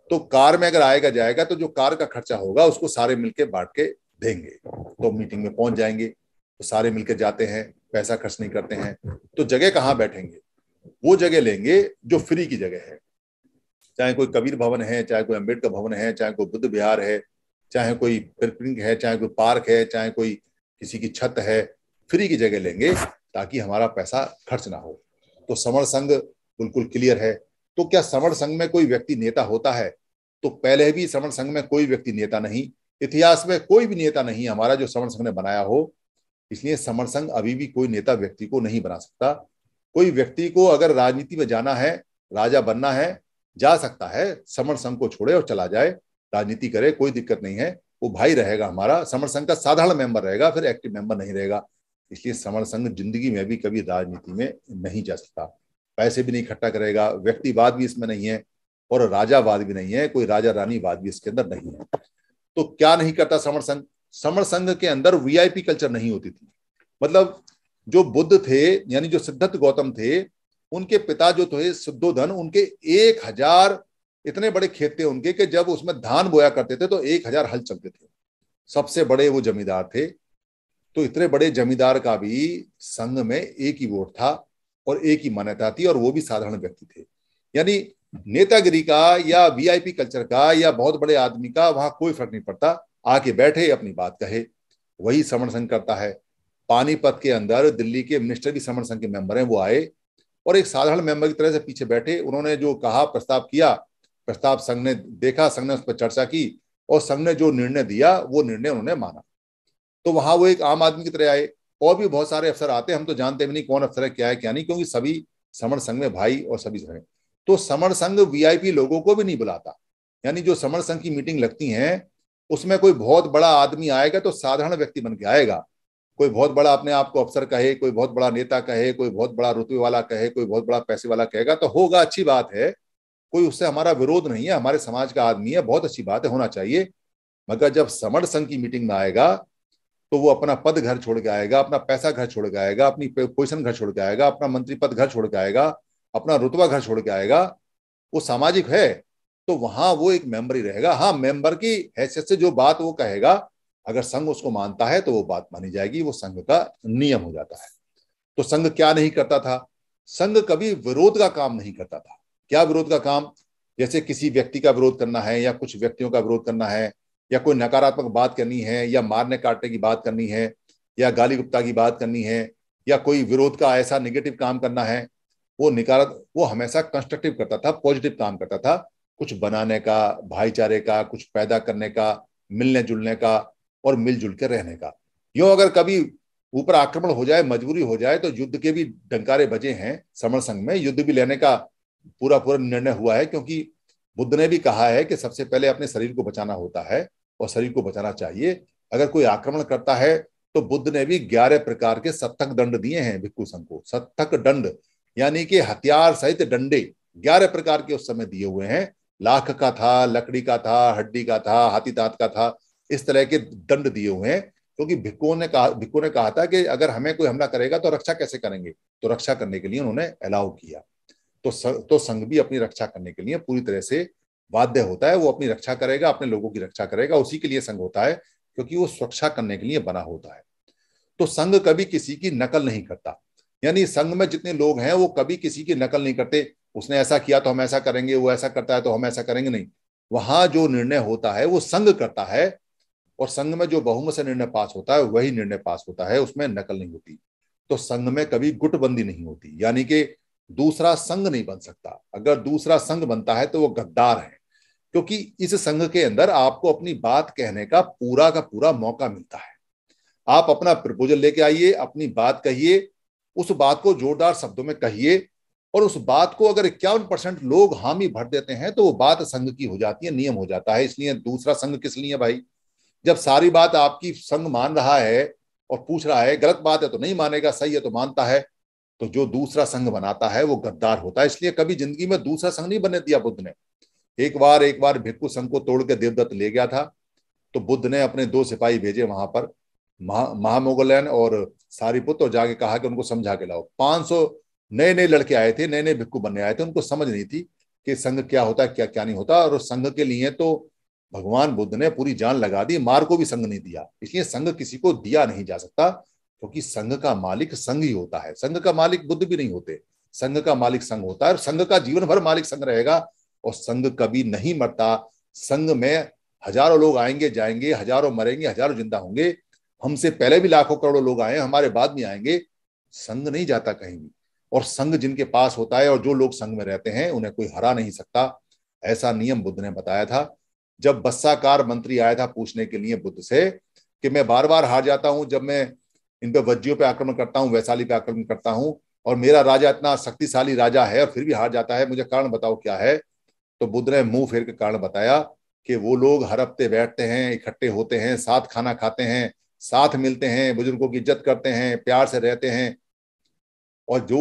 [SPEAKER 2] तो कार में अगर आएगा जाएगा तो जो कार का खर्चा होगा उसको सारे मिलके बांट के देंगे तो मीटिंग में पहुंच जाएंगे तो सारे मिलकर जाते हैं पैसा खर्च नहीं करते हैं तो जगह कहाँ बैठेंगे वो जगह लेंगे जो फ्री की जगह है चाहे कोई कबीर भवन है चाहे कोई अम्बेडकर भवन है चाहे कोई बुद्ध विहार है चाहे कोई पिंक है चाहे कोई पार्क है चाहे कोई किसी की छत है फ्री की जगह लेंगे ताकि हमारा पैसा खर्च ना हो तो समर संघ बिल्कुल क्लियर है तो क्या समर संघ में कोई व्यक्ति नेता होता है तो पहले भी समर संघ में कोई व्यक्ति नेता नहीं इतिहास में कोई भी नेता नहीं हमारा जो समर संघ ने बनाया हो इसलिए समर संघ अभी भी कोई नेता व्यक्ति को नहीं बना सकता कोई व्यक्ति को अगर राजनीति में जाना है राजा बनना है जा सकता है समर संघ को छोड़े और चला जाए राजनीति करे कोई दिक्कत नहीं है वो भाई रहेगा हमारा समर संघ का साधारण मेंबर रहेगा फिर एक्टिव मेंबर नहीं रहेगा इसलिए समर संघ जिंदगी में भी कभी राजनीति में नहीं जा सकता पैसे भी नहीं इकट्ठा करेगा व्यक्तिवाद भी इसमें नहीं है और राजावाद भी नहीं है कोई राजा रानीवाद भी इसके अंदर नहीं है तो क्या नहीं करता समर संघ समर संघ के अंदर वीआईपी कल्चर नहीं होती थी मतलब जो बुद्ध थे यानी जो सिद्धार्थ गौतम थे उनके पिता जो थे सिद्धोधन उनके एक हजार इतने बड़े खेत थे उनके कि जब उसमें धान बोया करते थे तो एक हजार हल चलते थे सबसे बड़े वो जमींदार थे तो इतने बड़े जमींदार का भी संघ में एक ही वोट था और एक ही मान्यता थी और वो भी साधारण व्यक्ति थे यानी नेतागिरी का या वीआईपी कल्चर का या बहुत बड़े आदमी का वहां कोई फर्क नहीं पड़ता आके बैठे अपनी बात कहे वही श्रवण संघ करता है पानीपत के अंदर दिल्ली के मिनिस्टर भी श्रवण संघ के मेंबर हैं वो आए और एक साधारण मेंबर की तरह से पीछे बैठे उन्होंने जो कहा प्रस्ताव किया प्रस्ताव संघ ने देखा संघ ने उस पर चर्चा की और संघ ने जो निर्णय दिया वो निर्णय उन्होंने माना तो वहां वो एक आम आदमी की तरह आए और भी बहुत सारे अफसर आते हैं हम तो जानते भी नहीं कौन अफसर है क्या है क्या नहीं क्योंकि सभी समण संघ में भाई और सभी जगह तो समण संघ वीआईपी लोगों को भी नहीं बुलाता यानी जो समण संघ की मीटिंग लगती है उसमें कोई बहुत बड़ा आदमी आएगा तो साधारण व्यक्ति बन के आएगा कोई बहुत बड़ा अपने आप को अफसर कहे कोई बहुत बड़ा नेता कहे कोई बहुत बड़ा रुतबे वाला कहे कोई बहुत बड़ा पैसे वाला कहेगा तो होगा अच्छी बात है कोई उससे हमारा विरोध नहीं है हमारे समाज का आदमी है बहुत अच्छी बात है होना चाहिए मगर जब समर संघ की मीटिंग में आएगा तो वो अपना पद घर छोड़ के आएगा अपना पैसा घर छोड़ के आएगा अपनी पोजिशन घर छोड़ के आएगा अपना मंत्री पद घर छोड़ के आएगा अपना रुतबा घर छोड़ के आएगा वो सामाजिक है तो वहां वो एक मेंबर ही रहेगा हाँ मेंबर की हैसियत से जो बात वो कहेगा अगर संघ उसको मानता है तो वो बात मानी जाएगी वो संघ का नियम हो जाता है तो संघ क्या नहीं करता था संघ कभी विरोध का काम नहीं करता था क्या विरोध का काम जैसे किसी व्यक्ति का विरोध करना है या कुछ व्यक्तियों का विरोध करना है या कोई नकारात्मक बात करनी है या मारने काटने की बात करनी है या गाली गुप्ता की बात करनी है या कोई विरोध का ऐसा निगेटिव काम करना है वो निकारा वो हमेशा कंस्ट्रक्टिव करता था पॉजिटिव काम करता था कुछ बनाने का भाईचारे का कुछ पैदा करने का मिलने जुलने का और मिलजुल के रहने का यो अगर कभी ऊपर आक्रमण हो जाए मजबूरी हो जाए तो युद्ध के भी डंकारे बजे हैं समर संघ में युद्ध भी लेने का पूरा पूरा निर्णय हुआ है क्योंकि बुद्ध ने भी कहा है कि सबसे पहले अपने शरीर को बचाना होता है और शरीर को बचाना चाहिए अगर कोई आक्रमण करता है तो बुद्ध ने भी ग्यारह प्रकार के सत्थक दंड दिए हैं भिक्खु संघ को सत्थक दंड यानी कि हथियार सहित डंडे ग्यारह प्रकार के उस समय दिए हुए हैं लाख का था लकड़ी का था हड्डी का था हाथी दांत का था इस तरह के दंड दिए हुए हैं क्योंकि तो भिक्कों ने कहा भिक्कों ने कहा था कि अगर हमें कोई हमला करेगा तो रक्षा कैसे करेंगे तो रक्षा करने के लिए उन्होंने अलाउ किया तो स, तो संघ भी अपनी रक्षा करने के लिए पूरी तरह से बाध्य होता है वो अपनी रक्षा करेगा अपने लोगों की रक्षा करेगा उसी के लिए संघ होता है क्योंकि वो सुरक्षा करने के लिए बना होता है तो संघ कभी किसी की नकल नहीं करता यानी संघ में जितने लोग हैं वो कभी किसी की नकल नहीं करते उसने ऐसा किया तो हम ऐसा करेंगे वो ऐसा करता है तो हम ऐसा करेंगे नहीं वहां जो निर्णय होता है वो संघ करता है और संघ में जो बहुमत से निर्णय पास होता है वही निर्णय पास होता है उसमें नकल नहीं होती तो संघ में कभी गुटबंदी नहीं होती यानी कि दूसरा संघ नहीं बन सकता अगर दूसरा संघ बनता है तो वो गद्दार है क्योंकि इस संघ के अंदर आपको अपनी बात कहने का पूरा का पूरा मौका मिलता है आप अपना प्रपोजल लेके आइए अपनी बात कहिए उस बात को जोरदार शब्दों में कहिए और उस बात को अगर इक्यावन परसेंट लोग हामी भर देते हैं तो वो बात संघ की हो जाती है नियम हो जाता है इसलिए दूसरा संघ किस लिए भाई जब सारी बात आपकी संघ मान रहा है और पूछ रहा है गलत बात है तो नहीं मानेगा सही है तो मानता है तो जो दूसरा संघ बनाता है वो गद्दार होता है इसलिए कभी जिंदगी में दूसरा संघ नहीं बनने दिया बुद्ध ने एक बार एक बार भिक्कू संघ को तोड़ के देवदत्त ले गया था तो बुद्ध ने अपने दो सिपाही भेजे वहां पर महा महामोगलैन और सारी और जाके कहा कि उनको समझा के लाओ नए नए लड़के आए थे नए नए भिक्कू बनने आए थे उनको समझ नहीं थी कि संघ क्या होता है क्या क्या नहीं होता और संघ के लिए तो भगवान बुद्ध ने पूरी जान लगा दी मार को भी संघ नहीं दिया इसलिए संघ किसी को दिया नहीं जा सकता क्योंकि तो संघ का मालिक संघ ही होता है संघ का मालिक बुद्ध भी नहीं होते संघ का मालिक संघ होता है और संघ का जीवन भर मालिक संघ रहेगा और संघ कभी नहीं मरता संघ में हजारों लोग आएंगे जाएंगे हजारों मरेंगे हजारों जिंदा होंगे हमसे पहले भी लाखों करोड़ों लोग आए हमारे बाद भी आएंगे संघ नहीं जाता कहीं भी और संघ जिनके पास होता है और जो लोग संघ में रहते हैं उन्हें कोई हरा नहीं सकता ऐसा नियम बुद्ध ने बताया था जब बस्साकार मंत्री आया था पूछने के लिए बुद्ध से कि मैं बार बार हार जाता हूं जब मैं इन पे वज्जियों पे आक्रमण करता हूं वैशाली पे आक्रमण करता हूं और मेरा राजा इतना शक्तिशाली राजा है और फिर भी हार जाता है मुझे कारण बताओ क्या है तो बुद्ध ने मुंह फेर के कारण बताया कि वो लोग हर हफ्ते बैठते हैं इकट्ठे होते हैं साथ खाना खाते हैं साथ मिलते हैं बुजुर्गों की इज्जत करते हैं प्यार से रहते हैं और जो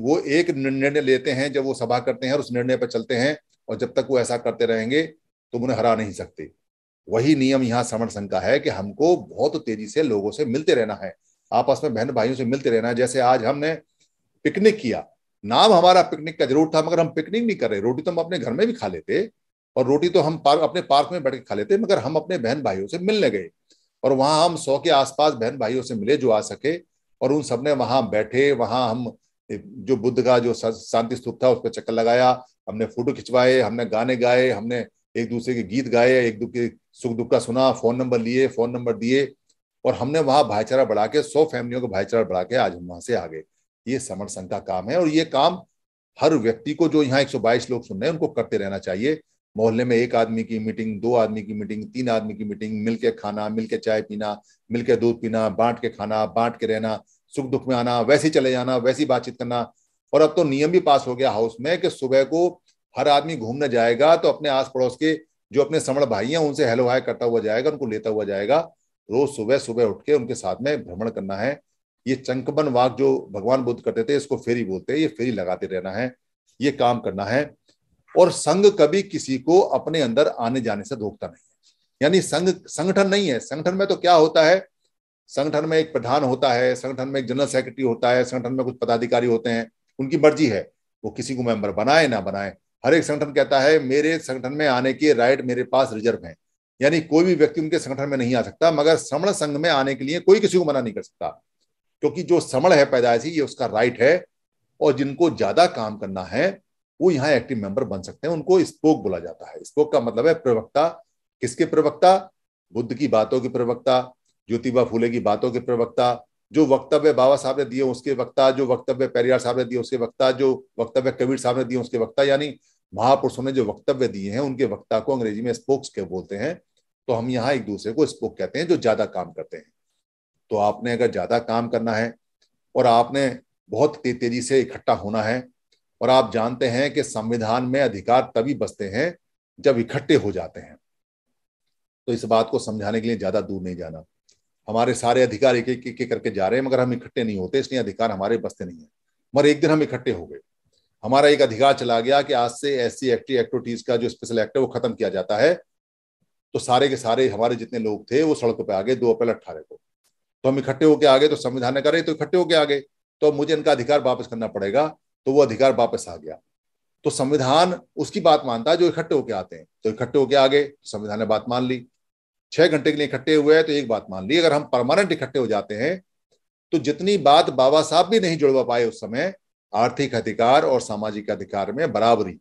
[SPEAKER 2] वो एक निर्णय लेते हैं जब वो सभा करते हैं और उस निर्णय पर चलते हैं और जब तक वो ऐसा करते रहेंगे तुम उन्हें हरा नहीं सकते वही नियम यहाँ समर्थ संघ का है कि हमको बहुत तेजी से लोगों से मिलते रहना है आपस में बहन भाइयों से मिलते रहना है जैसे आज हमने पिकनिक किया नाम हमारा पिकनिक का जरूर था मगर हम पिकनिक नहीं कर रहे रोटी तो हम अपने घर में भी खा लेते और रोटी तो हम पार्क अपने पार्क में बैठ के खा लेते मगर हम अपने बहन भाइयों से मिलने गए और वहां हम सौ के आसपास बहन भाइयों से मिले जो आ सके और उन सबने वहां बैठे वहां हम जो बुद्ध का जो शांति स्तूप था उस पर चक्कर लगाया हमने फोटो खिंचवाए हमने गाने गाए हमने एक दूसरे के गीत गाए एक दूसरे सुख दुख का सुना फोन नंबर लिए फोन नंबर दिए और हमने वहां भाईचारा बढ़ा के सौ फैमिलियों का भाईचारा बढ़ा के आज हम वहां से आ गए ये समर्थ संघ का काम है और ये काम हर व्यक्ति को जो यहाँ 122 लोग सुन रहे हैं उनको करते रहना चाहिए मोहल्ले में एक आदमी की मीटिंग दो आदमी की मीटिंग तीन आदमी की मीटिंग मिलके खाना मिलके चाय पीना मिलके दूध पीना बांट के खाना बांट के रहना सुख दुख में आना वैसे चले जाना वैसी बातचीत करना और अब तो नियम भी पास हो गया हाउस में कि सुबह को हर आदमी घूमने जाएगा तो अपने आस पड़ोस के जो अपने समण भाई हैं उनसे हेलो हाय करता हुआ जाएगा उनको लेता हुआ जाएगा रोज सुबह सुबह उठ के उनके साथ में भ्रमण करना है ये चंकबन वाक जो भगवान बुद्ध करते थे इसको फेरी बोलते हैं ये फेरी लगाते रहना है ये काम करना है और संघ कभी किसी को अपने अंदर आने जाने से रोकता नहीं है यानी संघ संगठन नहीं है संगठन में तो क्या होता है संगठन में एक प्रधान होता है संगठन में एक जनरल सेक्रेटरी होता है संगठन में कुछ पदाधिकारी होते हैं उनकी मर्जी है वो किसी को मेंबर बनाए ना बनाए हर एक संगठन कहता है मेरे संगठन में आने के राइट मेरे पास रिजर्व है यानी कोई भी व्यक्ति उनके संगठन में नहीं आ सकता मगर समण संघ में आने के लिए कोई किसी को मना नहीं कर सकता क्योंकि जो समण है पैदाइशी ये उसका राइट है और जिनको ज्यादा काम करना है वो यहाँ एक्टिव मेंबर बन सकते हैं उनको स्पोक बोला जाता है स्पोक का मतलब है प्रवक्ता किसके प्रवक्ता बुद्ध की बातों के प्रवक्ता ज्योतिबा फूले की बातों के प्रवक्ता जो वक्तव्य बाबा साहब ने दिए उसके वक्ता जो वक्तव्य पेरियार साहब ने दिए उसके वक्ता जो वक्तव्य कबीर साहब ने दिए उसके वक्ता यानी महापुरुषों ने जो वक्तव्य दिए हैं उनके वक्ता को अंग्रेजी में स्पोक्स के बोलते हैं तो हम यहाँ एक दूसरे को स्पोक कहते हैं जो ज्यादा काम करते हैं तो आपने अगर ज्यादा काम करना है और आपने बहुत तेजी से इकट्ठा होना है और आप जानते हैं कि संविधान में अधिकार तभी बसते हैं जब इकट्ठे हो जाते हैं तो इस बात को समझाने के लिए ज्यादा दूर नहीं जाना हमारे सारे अधिकार एक एक एक करके जा रहे हैं मगर हम इकट्ठे नहीं होते इसलिए अधिकार हमारे बसते नहीं है मगर एक दिन हम इकट्ठे हो गए हमारा एक अधिकार चला गया कि आज से एस सी एक्टिविटीज का जो स्पेशल एक्ट है वो खत्म किया जाता है तो सारे के सारे हमारे जितने लोग थे वो सड़कों पर आ गए दो अप्रैल अट्ठारह को तो हम इकट्ठे होकर आ गए तो संविधान ने करे तो इकट्ठे होकर आ गए तो मुझे इनका अधिकार वापस करना पड़ेगा तो वो अधिकार वापस आ गया तो संविधान उसकी बात मानता है जो इकट्ठे होके आते हैं तो इकट्ठे होके आ गए संविधान ने बात मान ली छह घंटे के लिए इकट्ठे हुए हैं तो एक बात मान ली अगर हम परमानेंट इकट्ठे हो जाते हैं तो जितनी बात बाबा साहब भी नहीं जुड़वा पाए उस समय आर्थिक अधिकार और सामाजिक अधिकार में बराबरी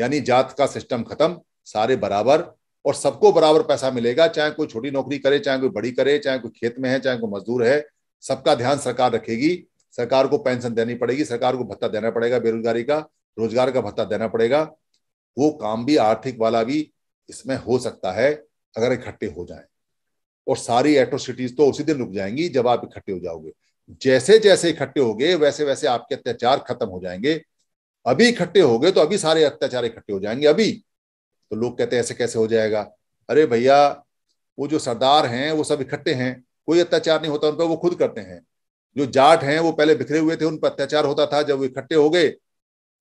[SPEAKER 2] यानी जात का सिस्टम खत्म सारे बराबर और सबको बराबर पैसा मिलेगा चाहे कोई छोटी नौकरी करे चाहे कोई बड़ी करे चाहे कोई खेत में है चाहे कोई मजदूर है सबका ध्यान सरकार रखेगी सरकार को पेंशन देनी पड़ेगी सरकार को भत्ता देना पड़ेगा बेरोजगारी का रोजगार का भत्ता देना पड़ेगा वो काम भी आर्थिक वाला भी इसमें हो सकता है अगर इकट्ठे हो जाए और सारी एट्रोसिटीज तो उसी दिन रुक जाएंगी जब आप इकट्ठे हो जाओगे जैसे जैसे इकट्ठे हो गए वैसे वैसे आपके अत्याचार खत्म हो जाएंगे अभी इकट्ठे हो गए तो अभी सारे अत्याचार इकट्ठे हो जाएंगे अभी तो लोग कहते हैं ऐसे कैसे हो जाएगा अरे भैया वो जो सरदार हैं वो सब इकट्ठे हैं कोई अत्याचार नहीं होता उन पर वो खुद करते हैं जो जाट हैं वो पहले बिखरे हुए थे उन पर अत्याचार होता था जब वो इकट्ठे हो गए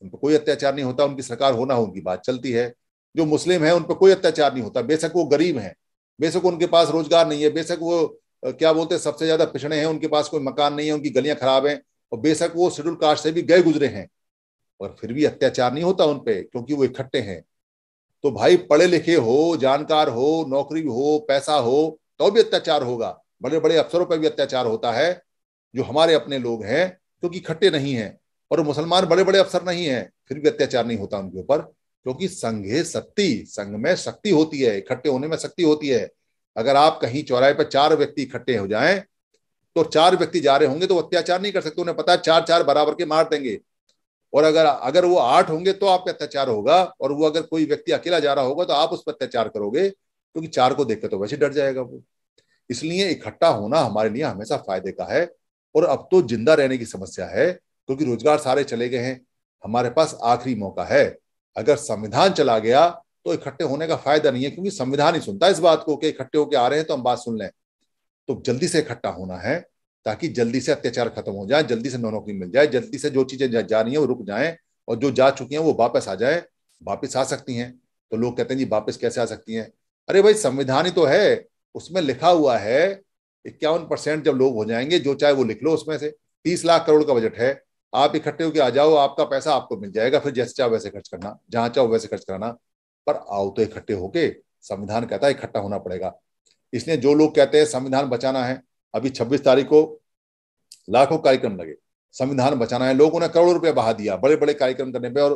[SPEAKER 2] उन पर कोई अत्याचार नहीं होता उनकी सरकार होना उनकी बात चलती है जो मुस्लिम है उन पर कोई अत्याचार नहीं होता बेशक वो गरीब हैं बेशक उनके पास रोजगार नहीं है बेशक वो क्या बोलते हैं सबसे ज्यादा पिछड़े हैं उनके पास कोई मकान नहीं है उनकी गलियां खराब हैं और बेशक वो शेड्यूल कास्ट से भी गए गुजरे हैं और फिर भी अत्याचार नहीं होता उन पर क्योंकि वो इकट्ठे हैं तो भाई पढ़े लिखे हो जानकार हो नौकरी हो पैसा हो तो भी अत्याचार होगा बड़े बड़े अफसरों पर भी अत्याचार होता है जो हमारे अपने लोग हैं क्योंकि तो इकट्ठे नहीं है और मुसलमान बड़े बड़े अफसर नहीं है फिर भी अत्याचार नहीं होता उनके ऊपर क्योंकि संघे शक्ति संघ में शक्ति होती है इकट्ठे होने में शक्ति होती है अगर आप कहीं चौराहे पर चार व्यक्ति इकट्ठे हो जाएं तो चार व्यक्ति जा रहे होंगे तो अत्याचार नहीं कर सकते उन्हें पता है चार चार बराबर के मार देंगे और अगर अगर वो आठ होंगे तो आप अत्याचार होगा और वो अगर कोई व्यक्ति अकेला जा रहा होगा तो आप उस पर अत्याचार करोगे क्योंकि तो चार को देखकर तो वैसे डर जाएगा वो इसलिए इकट्ठा होना हमारे लिए हमेशा फायदे का है और अब तो जिंदा रहने की समस्या है क्योंकि रोजगार सारे चले गए हैं हमारे पास आखिरी मौका है अगर संविधान चला गया तो इकट्ठे होने का फायदा नहीं है क्योंकि संविधान ही सुनता है इस बात को कि इकट्ठे होकर आ रहे हैं तो हम बात सुन लें तो जल्दी से इकट्ठा होना है ताकि जल्दी से अत्याचार खत्म हो जाए जल्दी से नौकरी मिल जाए जल्दी से जो चीजें जा, जा रही हैं वो रुक जाएं और जो जा चुकी हैं वो वापस आ जाए वापस आ सकती हैं तो लोग कहते हैं जी वापस कैसे आ सकती हैं अरे भाई संविधान ही तो है उसमें लिखा हुआ है इक्यावन परसेंट जब लोग हो जाएंगे जो चाहे वो लिख लो उसमें से तीस लाख करोड़ का बजट है आप इकट्ठे होकर आ जाओ आपका पैसा आपको मिल जाएगा फिर जैसे चाहो वैसे खर्च करना जहां चाहो वैसे खर्च कराना पर आओ तो इकट्ठे होके संविधान कहता है इकट्ठा होना पड़ेगा इसलिए जो लोग कहते हैं संविधान बचाना है अभी छब्बीस तारीख को लाखों कार्यक्रम लगे संविधान बचाना है लोगों ने करोड़ों रुपया बहा दिया बड़े बड़े कार्यक्रम करने पर और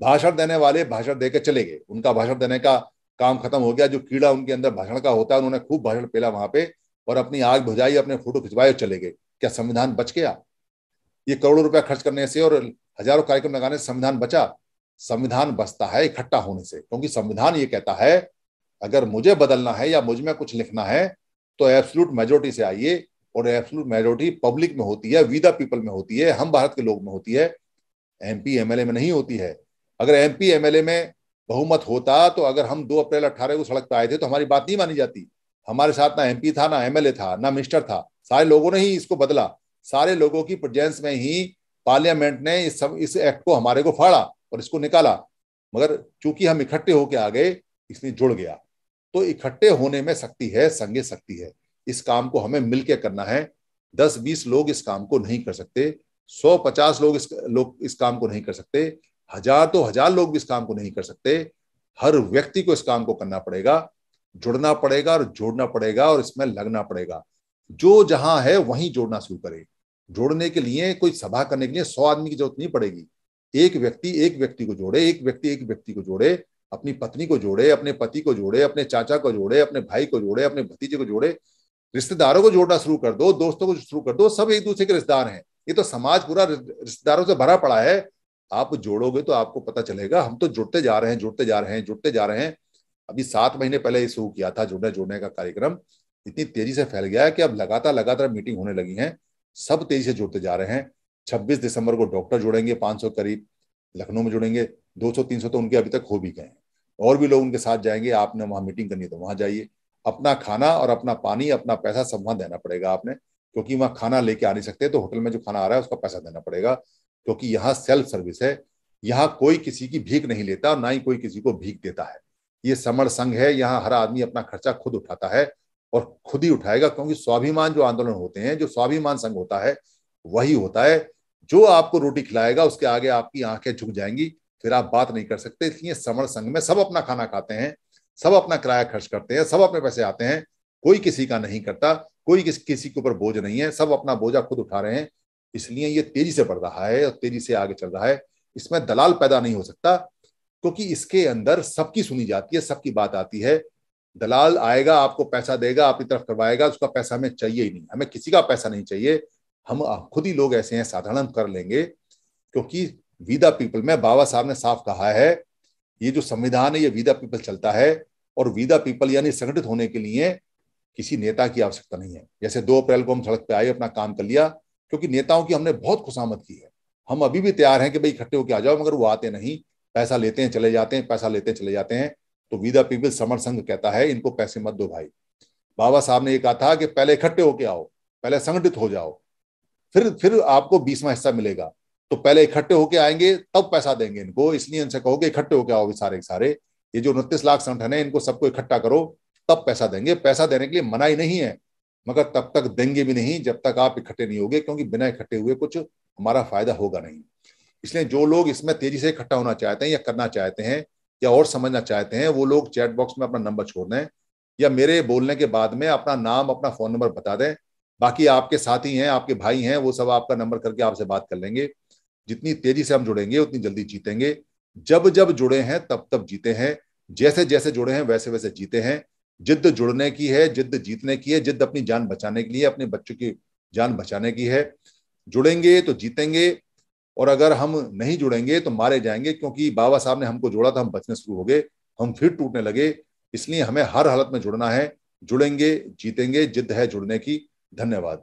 [SPEAKER 2] भाषण देने वाले भाषण देकर चले गए उनका भाषण देने का काम खत्म हो गया जो कीड़ा उनके अंदर भाषण का होता है उन्होंने खूब भाषण पेला वहां पे और अपनी आग भुजाई अपने फोटो खिंचवाए चले गए क्या संविधान बच गया ये करोड़ों रुपया खर्च करने से और हजारों कार्यक्रम लगाने से संविधान बचा संविधान बचता है इकट्ठा होने से क्योंकि संविधान ये कहता है अगर मुझे बदलना है या मुझ में कुछ लिखना है तो एब्सोल्यूट मेजोरिटी से आइए और एब्सोल्यूट मेजोरिटी पब्लिक में होती है विदा पीपल में होती है हम भारत के लोग में होती है एम एमएलए में नहीं होती है अगर एम एमएलए में बहुमत होता तो अगर हम दो अप्रैल अट्ठारह को सड़क पर आए थे तो हमारी बात नहीं मानी जाती हमारे साथ ना एमपी था ना एमएलए था ना मिनिस्टर था सारे लोगों ने ही इसको बदला सारे लोगों की प्रजेंस में ही पार्लियामेंट ने इस सब इस एक्ट को हमारे को फाड़ा और इसको निकाला मगर चूंकि हम इकट्ठे होके आ गए इसलिए जुड़ गया तो इकट्ठे होने में शक्ति है संगे शक्ति है इस काम को हमें मिलकर करना है दस बीस लोग इस काम को नहीं कर सकते सौ पचास लोग इस लोग इस काम को नहीं कर सकते हजार तो हजार लोग भी इस काम को नहीं कर सकते हर व्यक्ति को इस काम को करना पड़ेगा जुड़ना पड़ेगा और जोड़ना पड़ेगा और इसमें लगना पड़ेगा जो जहां है वहीं जोड़ना शुरू करे जोड़ने के लिए कोई सभा करने के लिए सौ आदमी की जरूरत नहीं पड़ेगी एक व्यक्ति एक व्यक्ति को जोड़े एक व्यक्ति एक व्यक्ति को जोड़े अपनी पत्नी को जोड़े अपने पति को जोड़े अपने चाचा को जोड़े अपने भाई को जोड़े अपने भतीजे को जोड़े रिश्तेदारों को जोड़ना शुरू कर दो दोस्तों को शुरू कर दो सब एक दूसरे के रिश्तेदार हैं ये तो समाज पूरा रिश्तेदारों से भरा पड़ा है आप जोड़ोगे तो आपको पता चलेगा हम तो जुड़ते जा रहे हैं जुड़ते जा रहे हैं जुड़ते जा रहे हैं अभी सात महीने पहले ये शुरू किया था जुड़ने जुड़ने का कार्यक्रम इतनी तेजी से फैल गया है कि अब लगातार लगातार मीटिंग होने लगी है सब तेजी से जुड़ते जा रहे हैं छब्बीस दिसंबर को डॉक्टर जुड़ेंगे पांच सौ करीब लखनऊ में जुड़ेंगे 200 300 तो उनके अभी तक हो भी गए हैं और भी लोग उनके साथ जाएंगे आपने वहां मीटिंग करनी है तो वहां जाइए अपना खाना और अपना पानी अपना पैसा सब वहां देना पड़ेगा आपने क्योंकि वहां खाना लेके आ नहीं सकते तो होटल में जो खाना आ रहा है उसका पैसा देना पड़ेगा क्योंकि यहाँ सेल्फ सर्विस है यहाँ कोई किसी की भीख नहीं लेता और ना ही कोई किसी को भीख देता है ये समर संघ है यहाँ हर आदमी अपना खर्चा खुद उठाता है और खुद ही उठाएगा क्योंकि स्वाभिमान जो आंदोलन होते हैं जो स्वाभिमान संघ होता है वही होता है जो आपको रोटी खिलाएगा उसके आगे आपकी आंखें झुक जाएंगी फिर आप बात नहीं कर सकते इसलिए समर संघ में सब अपना खाना खाते हैं सब अपना किराया खर्च करते हैं सब अपने पैसे आते हैं कोई किसी का नहीं करता कोई किस, किसी के ऊपर बोझ नहीं है सब अपना बोझा खुद उठा रहे हैं इसलिए ये तेजी से बढ़ रहा है और तेजी से आगे चल रहा है इसमें दलाल पैदा नहीं हो सकता क्योंकि इसके अंदर सबकी सुनी जाती है सबकी बात आती है दलाल आएगा आपको पैसा देगा आपकी तरफ करवाएगा उसका पैसा हमें चाहिए ही नहीं हमें किसी का पैसा नहीं चाहिए हम खुद ही लोग ऐसे हैं साधारण कर लेंगे क्योंकि विदा पीपल में बाबा साहब ने साफ कहा है ये जो संविधान है ये विदा पीपल चलता है और विदा पीपल यानी संगठित होने के लिए किसी नेता की आवश्यकता नहीं है जैसे दो अप्रैल को हम सड़क पर आए अपना काम कर लिया क्योंकि नेताओं की हमने बहुत खुशामद की है हम अभी भी तैयार हैं कि भाई इकट्ठे होकर आ जाओ मगर वो आते नहीं पैसा लेते हैं चले जाते हैं पैसा लेते हैं चले जाते हैं तो विदा पीपल समर संघ कहता है इनको पैसे मत दो भाई बाबा साहब ने ये कहा था कि पहले इकट्ठे होके आओ पहले संगठित हो जाओ फिर फिर आपको बीसवा हिस्सा मिलेगा तो पहले इकट्ठे होके आएंगे तब पैसा देंगे इनको इसलिए इनसे कहोगे इकट्ठे होके आओ सारे सारे ये जो उनतीस लाख संगठन है इनको सबको इकट्ठा करो तब पैसा देंगे पैसा देने के लिए मनाई नहीं है मगर तब तक देंगे भी नहीं जब तक आप इकट्ठे नहीं होगे क्योंकि बिना इकट्ठे हुए कुछ हमारा फायदा होगा नहीं इसलिए जो लोग इसमें तेजी से इकट्ठा होना चाहते हैं या करना चाहते हैं या और समझना चाहते हैं वो लोग चैट बॉक्स में अपना नंबर छोड़ दें या मेरे बोलने के बाद में अपना नाम अपना फोन नंबर बता दें बाकी आपके साथी हैं आपके भाई हैं वो सब आपका नंबर करके आपसे बात कर लेंगे जितनी तेजी से हम जुड़ेंगे उतनी जल्दी जीतेंगे जब जब जुड़े हैं तब तब जीते हैं जैसे जैसे जुड़े हैं वैसे वैसे जीते हैं जिद जुड़ने की है जिद जीतने की है जिद अपनी जान बचाने के लिए अपने बच्चों की जान बचाने की है जुड़ेंगे तो जीतेंगे और अगर हम नहीं जुड़ेंगे तो मारे जाएंगे क्योंकि बाबा साहब ने हमको जोड़ा था हम बचने शुरू हो गए हम फिर टूटने लगे इसलिए हमें हर हालत में जुड़ना है जुड़ेंगे जीतेंगे जिद है जुड़ने की धन्यवाद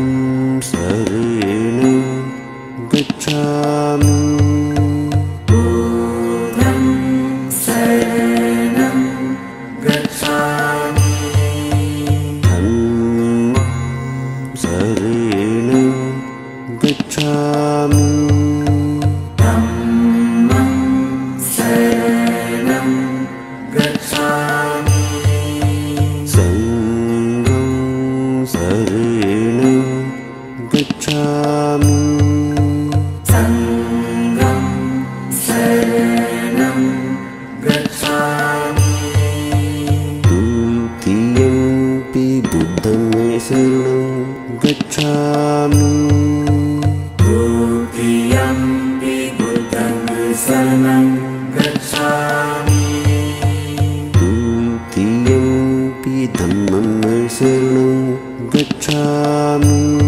[SPEAKER 1] सरेण गच्छामि शरणं गच्छामि